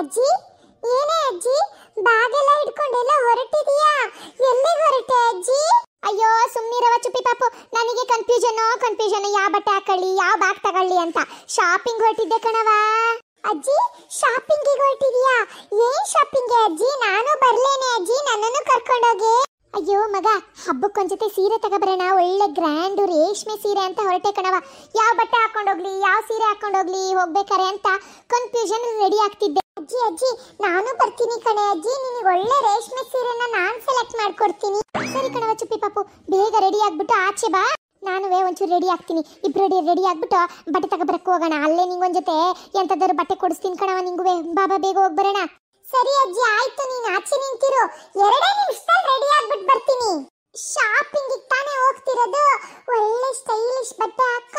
ಅಜ್ಜಿ ಏನೇ ಅಜ್ಜಿ ಬಾಗೆಲ್ಲ ಹಿಡ್ಕೊಂಡೆಲ್ಲ ಹೊರಟಿದೀಯಾ ಎಲ್ಲಿಗೆ ಹೊರಟೆ ಅಜ್ಜಿ ಅಯ್ಯೋ ಸುಮ್ಮನಿರವ ಚುಪ್ಪಿ ಪಾಪು ನನಗೆ ಕನ್ಫ್ಯೂಷನ್ ಕನ್ಫ್ಯೂಷನ್ ಯಾವ ಬಟ್ಟೆ ಹಾಕೊಳ್ಳಿ ಯಾವ ಬ್ಯಾಗ್ ತಗೊಳ್ಳಿ ಅಂತ ಶಾಪಿಂಗ್ ಹೊರಟಿದ್ದೆ ಕಣವ ಅಜ್ಜಿ ಶಾಪಿಂಗಿಗೆ ಹೊರಟಿದೀಯಾ ಏನ್ ಶಾಪಿಂಗ್ ಅಜ್ಜಿ ನಾನು ಬರ್ಲೇನೆ ಅಜ್ಜಿ ನನ್ನನ್ನು ಕರ್ಕೊಂಡೋಗಿ ಅಯ್ಯೋ ಮಗ ಹಬ್ಬಕ್ಕೊಂದ್ ಜೊತೆ ಸೀರೆ ತಗೋಬರೋಣ ಒಳ್ಳೆ ಗ್ರ್ಯಾಂಡು ರೇಷ್ಮೆ ಸೀರೆ ಅಂತ ಹೊರಟೆ ಕಣವ ಯಾವ ಬಟ್ಟೆ ಹಾಕೊಂಡೋಗ್ಲಿ ಯಾವ ಸೀರೆ ಹಾಕೊಂಡೋಗ್ಲಿ ಹೋಗ್ಬೇಕಾರೆ ಅಂತ ಕನ್ಫ್ಯೂಷನ್ ರೆಡಿ ಆಗ್ತಿದ್ದೆ ಅಜ್ಜಿ ಅಜ್ಜಿ ನಾನು ಬರ್ತೀನಿ ಕಣೆ ಅಜ್ಜಿ ನಿನಗೆ ಒಳ್ಳೆ ರೇಷ್ಮೆ ಸೀರೆನ ನಾನು ಸೆಲೆಕ್ಟ್ ಮಾಡ್ಕೊಡ್ತೀನಿ ಸರಿ ಕಣವ ಚುಪ್ಪಿ ಪಾಪು ಬೇಗ ರೆಡಿ ಆಗ್ಬಿಟ್ಟು ಆಚೆ ಬಾ ವೇ ಒಂಚೂರು ರೆಡಿ ಆಗ್ತೀನಿ ಇಬ್ರು ರೆಡಿ ರೆಡಿ ಆಗ್ಬಿಟ್ಟು ಬಟ್ಟೆ ತಗೋಬರಕ್ಕೆ ಹೋಗೋಣ ಅಲ್ಲೇ ನಿಂಗೊಂದ್ ಜೊತೆ ಎಂಥದ್ದಾರು ಬಟ್ಟೆ ಕೊಡಿಸ್ತೀನಿ ಕಣವ ನಿಂಗುವೆ ಬಾಬಾ ಬೇಗ ಹೋಗಿ ಬರೋಣ ಸರಿ ಅಜ್ಜಿ ಆಯ್ತು ನೀನು ಆಚೆ ನಿಂತಿರು ಎರಡೇ ನಿಮಿಷದಲ್ಲಿ ರೆಡಿ ಆಗ್ಬಿಟ್ಟು ಬರ್ತೀನಿ ಶಾಪಿಂಗ್ ತಾನೇ ಹೋಗ್ತಿರೋದು ಒಳ್ಳೆ ಸ್ಟೈಲಿಶ್ ಬಟ್ಟೆ ಹಾಕ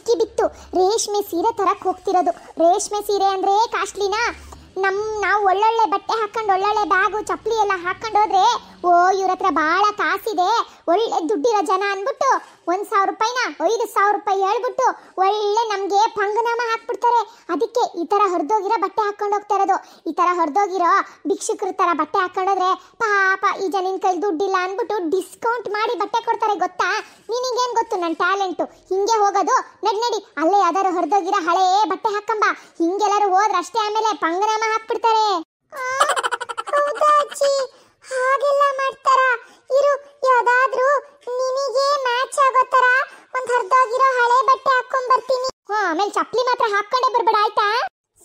ಬೆಂಕಿ ಬಿತ್ತು ರೇಷ್ಮೆ ಸೀರೆ ತರಕ್ಕೆ ಹೋಗ್ತಿರೋದು ರೇಷ್ಮೆ ಸೀರೆ ಅಂದರೆ ಕಾಸ್ಟ್ಲಿನಾ ನಮ್ಮ ನಾವು ಒಳ್ಳೊಳ್ಳೆ ಬಟ್ಟೆ ಹಾಕೊಂಡು ಒಳ್ಳೊಳ್ಳೆ ಬ್ಯಾಗು ಚಪ್ಪಲಿ ಎಲ್ಲ ಹಾಕೊಂಡು ಹೋದ್ರೆ ಓ ಇವ್ರ ಹತ್ರ ಭಾಳ ಕಾಸಿದೆ ಒಳ್ಳೆ ದುಡ್ಡಿರೋ ಜನ ಅಂದ್ಬಿಟ್ಟು ಒಂದ್ ಸಾವಿರ ರೂಪಾಯಿನ ಐದು ಸಾವಿರ ರೂಪಾಯಿ ಹೇಳ್ಬಿಟ್ಟು ಒಳ್ಳೆ ನಮಗೆ ಪಂಗನಾಮ ಹಾಕ್ಬಿಡ್ತಾರೆ ಅದಕ್ಕೆ ಈ ಥರ ಹೊರದೋಗಿರೋ ಬಟ್ಟೆ ಹಾಕ್ಕೊಂಡು ಹೋಗ್ತಾ ಇರೋದು ಈ ಥರ ಹೊರದೋಗಿರೋ ಭಿಕ್ಷುಕರ ಥರ ಬಟ್ಟೆ ಹಾಕ್ಕೊಂಡೋದ್ರೆ ಪಾಪ ಈ ಜನಿನ ಕೈ ದುಡ್ಡಿಲ್ಲ ಅಂದ್ಬಿಟ್ಟು ಡಿಸ್ಕೌಂಟ್ ಮಾಡಿ ಬಟ್ಟೆ ಕೊಡ್ತಾರೆ ಗೊತ್ತಾ ನಿನಗೇನು ಗೊತ್ತು ನನ್ನ ಟ್ಯಾಲೆಂಟು ಹಿಂಗೆ ಹೋಗೋದು ನಡಿ ನಡಿ ಅಲ್ಲೇ ಯಾವ್ದಾದ್ರು ಹೊರದೋಗಿರೋ ಹಳೇ ಬಟ್ಟೆ ಹಾಕಂಬ ಹಿಂಗೆಲ್ಲರೂ ಹೋದ್ರೆ ಅಷ್ಟೇ ಆಮೇಲೆ ಪಂಗನಾಮ ಹಾಕ್ಬಿಡ್ತಾರೆ ಹಾಗೆಲ್ಲ ಮಾಡ್ತಾರ ಇರು ಯಾವ್ದಾದ್ರೂ ನಿನಗೆ ಮ್ಯಾಚ್ ಆಗೋ ತರ ಒಂದ್ ಹರಿದೋಗಿರೋ ಹಳೆ ಬಟ್ಟೆ ಹಾಕೊಂಡ್ ಬರ್ತೀನಿ ಹಾ ಆಮೇಲೆ ಚಪ್ಪಲಿ ಮಾತ್ರ ಹಾಕೊಂಡೇ ಬರ್ಬೇಡ ಆಯ್ತಾ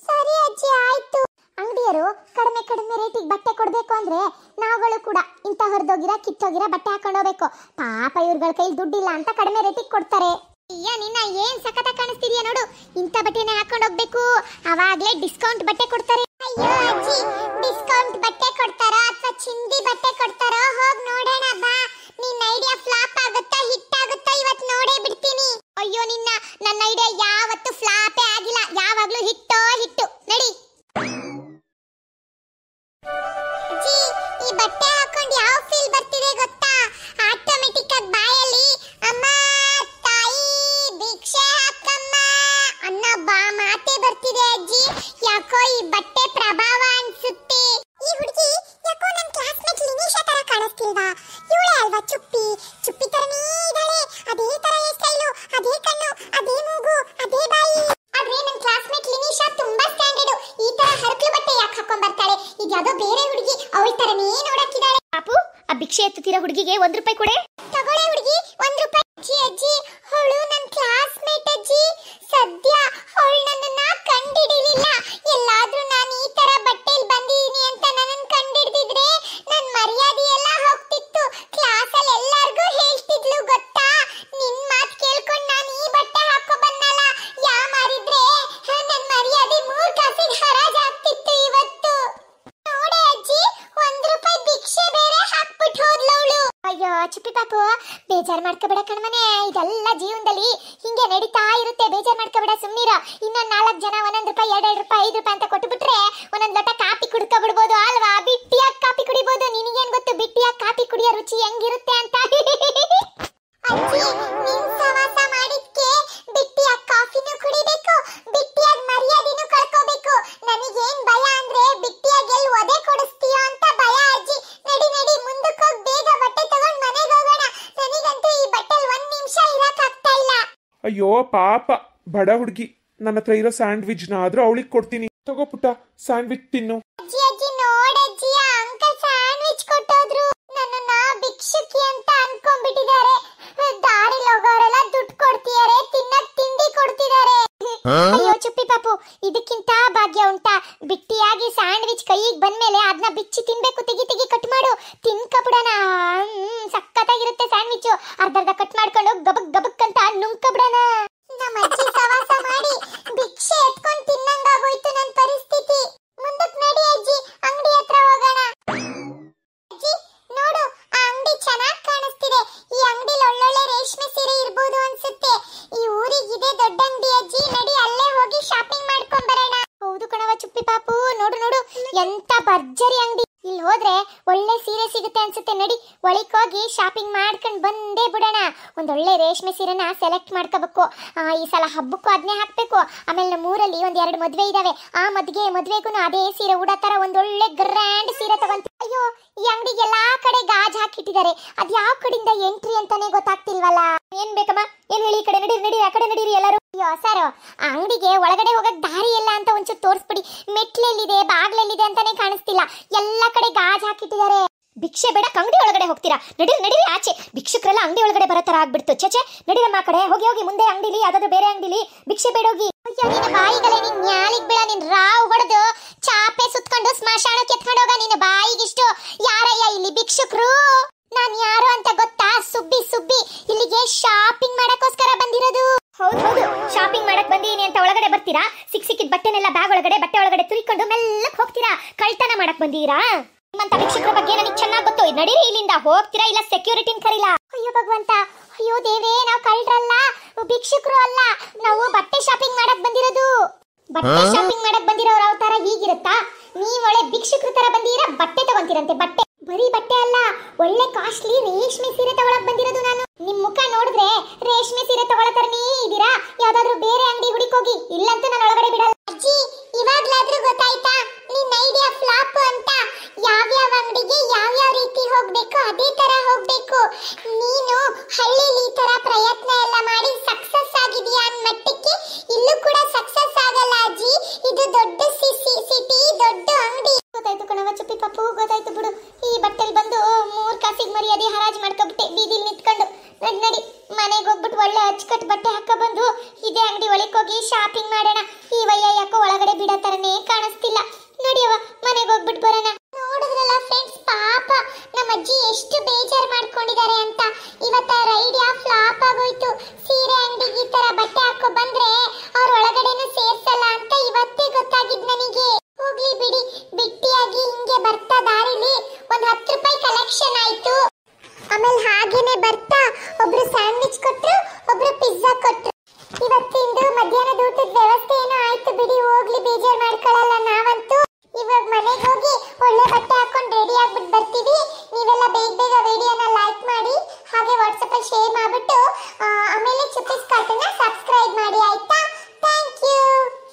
ಸರಿ ಅಜ್ಜಿ ಆಯ್ತು ಅಂಗಡಿಯರು ಕಡಿಮೆ ಕಡಿಮೆ ರೇಟಿಗೆ ಬಟ್ಟೆ ಕೊಡ್ಬೇಕು ಅಂದ್ರೆ ನಾವುಗಳು ಕೂಡ ಇಂಥ ಹೊರದೋಗಿರೋ ಕಿತ್ತೋಗಿರ ಬಟ್ಟೆ ಹಾಕೊಂಡು ಹೋಗಬೇಕು ಪಾಪ ಇವ್ರಗಳ ಕೈಲಿ ದುಡ್ಡಿಲ್ಲ ಅಂತ ಕಡಿಮೆ ರೇಟಿಗೆ ಕೊಡ್ತಾರೆ ಅಯ್ಯ ನಿನ್ನ ಏನ್ ಸಖತ ಕಾಣಿಸ್ತಿದೀಯ ನೋಡು ಇಂಥ ಬಟ್ಟೆನ ಹಾಕೊಂಡು ಹೋಗ್ಬೇಕು ಅವಾಗ್ಲೇ ಡಿಸ್ಕೌಂಟ್ ಬಟ್ಟೆ ಕೊಡ್ತಾರೆ ಅಯ್ಯೋ ಅಜ್ಜಿ ಡಿಸ್ಕೌಂಟ್ ಬಟ್ಟೆ ಕೊಡ್ತಾರಾ ಅಥವಾ ಚಿಂದಿ ಬಟ್ಟೆ ಕೊಡ್ತಾರೋ ಹೋಗ್ ನೋಡೋಣ ಬಾ ನಿನ್ನ ಐಡಿಯಾ ಫ್ಲಾಪ್ ಆಗುತ್ತಾ ಹಿಟ್ ಆಗುತ್ತಾ ಇವತ್ತು ನೋಡೇ ಬಿಡ್ತೀನಿ ಅಯ್ಯೋ ನಿನ್ನ ನನ್ನ ಐಡಿಯಾ ಯಾವತ್ತು ಫ್ಲಾಪೇ ಆಗಿಲ್ಲ ಯಾವಾಗ್ಲೂ ಹಿಟ್ಟೋ ಹಿಟ್ಟು ಯಾವ್ದೋ ಬೇರೆ ಹುಡುಗಿ ಅವಳ ತರನೇ ನೋಡಕ್ಕಿದ್ದಾಳೆ ಪಾಪು ಆ ಭಿಕ್ಷೆ ಎತ್ತುತ್ತಿರೋ ಹುಡುಗಿಗೆ ಒಂದ್ ರೂಪಾಯಿ ಕೊಡೆ ತಗೊಳ್ಳಿ ಹುಡುಗಿ ಒಂದ್ ರೂಪಾಯಿ ಅಜ್ಜಿ ಅಜ್ಜಿ ಅವಳು ನನ್ ಕ್ಲಾಸ್ ಚಿಪ್ಪಿ ಪಾಪು ಬೇಜಾರ್ ಮಾಡ್ಕೋಬೇಡ ಕಣ್ಮನೆ ಇದೆಲ್ಲ ಜೀವನದಲ್ಲಿ ಹಿಂಗೆ ನಡೀತಾ ಇರುತ್ತೆ ಬೇಜಾರ್ ಮಾಡ್ಕೋಬೇಡ ಸುಮ್ಮನಿರೋ ಇನ್ನೊಂದ್ ನಾಲ್ಕು ಜನ ಒಂದೊಂದ್ ರೂಪಾಯಿ ಎರಡು ರೂಪಾಯಿ ಐದು ರೂಪಾಯಿ ಅಂತ ಕೊಟ್ಬಿಟ್ರೆ ಒಂದೊಂದು ಲೋಟ ಕಾಪಿ ಕುಡ್ಕೊಬಿಡ್ಬೋದು ಅಲ್ವಾ ಬಿಟ್ಟಿಯಾಗಿ ಕಾಪಿ ಕುಡಿಬೋದು ನಿನಗೇನು ಗೊತ್ತು ಬಿಟ್ಟಿಯಾಗಿ ಕಾಪಿ ಕುಡಿಯೋ ರುಚಿ ಹೆಂಗಿರುತ್ತೆ ಅಂತ ಅಯ್ಯೋ ಪಾಪ ಬಡ ಹುಡುಗಿ ನನ್ನ ಹತ್ರ ಇರೋ ನ ಆದ್ರೂ ಅವಳಿಗೆ ಕೊಡ್ತೀನಿ ತಗೋ ಪುಟ್ಟ ಸ್ಯಾಂಡ್ವಿಚ್ ತಿನ್ನು ಅಜ್ಜಿ ಅಜ್ಜಿ ನೋಡಜ್ಜಿ ಅಂಕಲ್ ಸ್ಯಾಂಡ್ವಿಚ್ ಕೊಟ್ಟೋದ್ರು ನನ್ನನ್ನ ಭಿಕ್ಷುಕಿ ಅಂತ ಅನ್ಕೊಂಡ್ಬಿಟ್ಟಿದ್ದಾರೆ ದಾರಿಲಿ ಹೋಗೋರೆಲ್ಲ ದುಡ್ಡು ಕೊಡ್ತಿದ್ದಾರೆ ತಿನ್ನಕ್ ತಿಂಡಿ ಕೊಡ್ತಿದ್ದಾರೆ ಅಯ್ಯೋ ಚುಪ್ಪಿ ಪಾಪು ಇದಕ್ಕಿಂತ ಭಾಗ್ಯ ಉಂಟಾ ಬಿಟ್ಟಿಯಾಗಿ ಸ್ಯಾಂಡ್ವಿಚ್ ಕೈಗೆ ಬಂದ್ಮೇಲೆ ಅದನ್ನ ಬಿಚ್ಚಿ ತಿನ್ಬೇಕು ತೆಗಿ ತೆಗಿ ಕಟ್ ಮಾಡು ತಿನ್ಕ ಬಿಡೋಣ ಸಖತ್ತಾಗಿರುತ್ತೆ ಸ್ಯಾಂಡ್ವಿಚ್ ಅರ್ಧ ಅರ್ಧ ಒಂದೇ ಬಿಡೋಣ ಒಂದೊಳ್ಳೆ ರೇಷ್ಮೆ ಸೀರೆನ ಸೆಲೆಕ್ಟ್ ಮಾಡ್ಕೋಬೇಕು ಈ ಸಲ ಹಬ್ಬಕ್ಕೂ ಅದನ್ನೇ ಹಾಕಬೇಕು ಆಮೇಲೆ ನಮ್ಮೂರಲ್ಲಿ ಒಂದೆರಡು ಎರಡು ಮದುವೆ ಇದ್ದಾವೆ ಆ ಮದ್ಗೆ ಮದುವೆಗೂ ಅದೇ ಸೀರೆ ಉಡೋ ಥರ ಒಂದೊಳ್ಳೆ ಗ್ರ್ಯಾಂಡ್ ಸೀರೆ ತಗೊಂತ ಅಯ್ಯೋ ಈ ಅಂಗಡಿಗೆ ಎಲ್ಲಾ ಕಡೆ ಗಾಜ್ ಹಾಕಿಟ್ಟಿದ್ದಾರೆ ಅದು ಯಾವ ಕಡೆಯಿಂದ ಎಂಟ್ರಿ ಅಂತಾನೆ ಗೊತ್ತಾಗ್ತಿಲ್ವಲ್ಲ ಏನ್ ಬೇಕಮ್ಮ ಏನ್ ಹೇಳಿ ಈ ಕಡೆ ನಡೀರಿ ನಡೀರಿ ಆ ಕಡೆ ನಡೀರಿ ಎಲ್ಲರೂ ಅಯ್ಯೋ ಸರ್ ಅಂಗಡಿಗೆ ಒಳಗಡೆ ಹೋಗಕ್ ದಾರಿ ಇಲ್ಲ ಅಂತ ಒಂಚೂರು ತೋರಿಸ್ಬಿಡಿ ಮೆಟ್ಲೆಲ್ಲಿದೆ ಬಾಗ್ಲಲ್ಲಿದೆ ಅಂತಾನೆ ಕಾಣಿಸ್ತಿಲ್ಲ ಎಲ್ಲ ಕಡೆ ಗಾಜ್ ಹಾಕಿಟ್ಟಿದ್ದಾರೆ ಭಿಕ್ಷೆ ಬೇಡ ಅಂಗಡಿ ಒಳಗಡೆ ಹೋಗ್ತೀರಾ ನಡೀರಿ ನಡೀರಿ ಆಚೆ ಭಿಕ್ಷುಕರೆಲ್ಲ ಅಂಗಡಿ ಒಳಗಡೆ ಬರೋ ತರ ಆಗ್ಬಿಡ್ತು ಚೇಚೆ ನಡೀರಮ್ಮ ಕಡೆ ಹೋಗಿ ಹೋಗಿ ಮುಂದೆ ಅಂಗಡಿಲಿ ಯಾವ್ದಾದ್ರು ಬೇರೆ ಅಂಗಡಿಲಿ ಭಿಕ್ಷೆ ಬೇಡೋಗಿ ಅಯ್ಯೋ ನಿನ್ನ ಬಾಯಿಗಳೇ ನಿನ್ ನ್ಯಾಲಿಗ್ ಬೀಳ ನಿನ್ ರಾವ್ ಹೊಡೆದು ಚಾಪೆ ಸುತ್ಕೊಂಡು ಸ್ಮಶಾನಕ್ಕೆ ಎತ್ಕೊಂಡು ಹೋಗ ನಿನ್ನ ಬಾಯಿಗಿಷ್ಟು ಯಾರಯ್ಯ ಇಲ್ಲಿ ಭಿಕ್ಷುಕರು ನಾನ್ ಯಾರು ಅಂತ ಗೊತ್ತಾ ಸುಬ್ಬಿ ಸುಬ್ಬಿ ಇಲ್ಲಿಗೆ ಶಾಪಿಂಗ್ ಮಾಡಕ್ಕೋಸ್ಕರ ಬಂದಿರೋದು ಹೌದು ಹೌದು ಶಾಪಿಂಗ್ ಮಾಡಕ್ ಬಂದೀನಿ ಅಂತ ಒಳಗಡೆ ಬರ್ತೀರಾ ಸಿಕ್ ಸಿಕ್ಕಿದ ಬಟ್ಟೆನೆಲ್ಲ ಬ್ಯಾಗ್ ಒಳಗಡೆ ಬಟ್ಟೆ ಒಳಗಡೆ ತುರಿಕೊಂಡು ಮೆಲ್ಲಕ್ ಹೋಗ್ತೀರಾ ಕಳ್ತನ ಮಾಡಕ್ ಬಂದೀರಾ ನಿಮ್ಮಂತ ವೀಕ್ಷಕರ ಬಗ್ಗೆ ನನಗೆ ಚೆನ್ನಾಗಿ ಗೊತ್ತು ನಡೀರಿ ಇಲ್ಲಿಂದ ಹೋಗ್ತೀರಾ ಇಲ್ಲ ಸೆಕ್ಯೂರಿಟಿ ಕರೀಲ ಅಯ್ಯೋ ಭಗವಂತ ಅಯ್ಯೋ ದೇವೇ ನಾವು ಕಳ್ಳರಲ್ಲ ಭಿಕ್ಷುಕರು ಅಲ್ಲ ನಾವು ಬಟ್ಟೆ ಶಾಪಿಂಗ್ ಮಾಡಕ್ ಬಂದಿರೋದು ಬಟ್ಟೆ ಶಾಪಿಂಗ್ ಮಾಡಕ್ ಬಂದಿರೋರು ಅವತಾರ ಹೀಗಿರುತ್ತಾ ನೀವೊಳೆ ಒಳ್ಳೆ ಭಿಕ್ಷುಕರ ತರ ಬಂದಿರ ಬಟ್ಟೆ ತಗೊಂತೀರಂತೆ ಬಟ್ಟೆ ಬರೀ ಬಟ್ಟೆ ಅಲ್ಲ ಒಳ್ಳೆ ಕಾಸ್ಟ್ಲಿ ರೇಷ್ಮೆ ಸೀರೆ ತಗೊಳಕ್ ಬಂದಿರೋದು ನಾನು ನಿಮ್ ಮುಖ ನೋಡಿದ್ರೆ ರೇಷ್ಮೆ ಸೀರೆ ತಗೊಳತರ ನೀ ಇದೀರಾ ಯಾವ್ದಾದ್ರು ಬೇರೆ ಅಂಗಡಿ ಹುಡುಕೋಗಿ ಇಲ್ಲಂತೂ ನಾನು ಒಳಗಡೆ ಬಿಡಲ್ಲ ಬೇಜಾರ್ ಮಾಡ್ಕೊಳ್ಳಲ್ಲ ನಾವಂತೂ ಇವಾಗ ಮನೆಗೆ ಹೋಗಿ ಒಳ್ಳೆ ಬಟ್ಟೆ ಹಾಕೊಂಡು ರೆಡಿ ಆಗ್ಬಿಟ್ಟು ಬರ್ತೀವಿ ನೀವೆಲ್ಲ ಬೇಗ ಬೇಗ ವಿಡಿಯೋನ ಲೈಕ್ ಮಾಡಿ ಹಾಗೆ ವಾಟ್ಸಪ್ ಅಲ್ಲಿ ಶೇರ್ ಮಾಡಿಬಿಟ್ಟು ಆಮೇಲೆ ಚುಪ್ಪಿಸ್ ಕಾರ್ಟನ್ನ ಸಬ್ಸ್ಕ್ರೈಬ್ ಮಾಡಿ ಆಯ್ತಾ ಥ್ಯಾಂಕ್ ಯು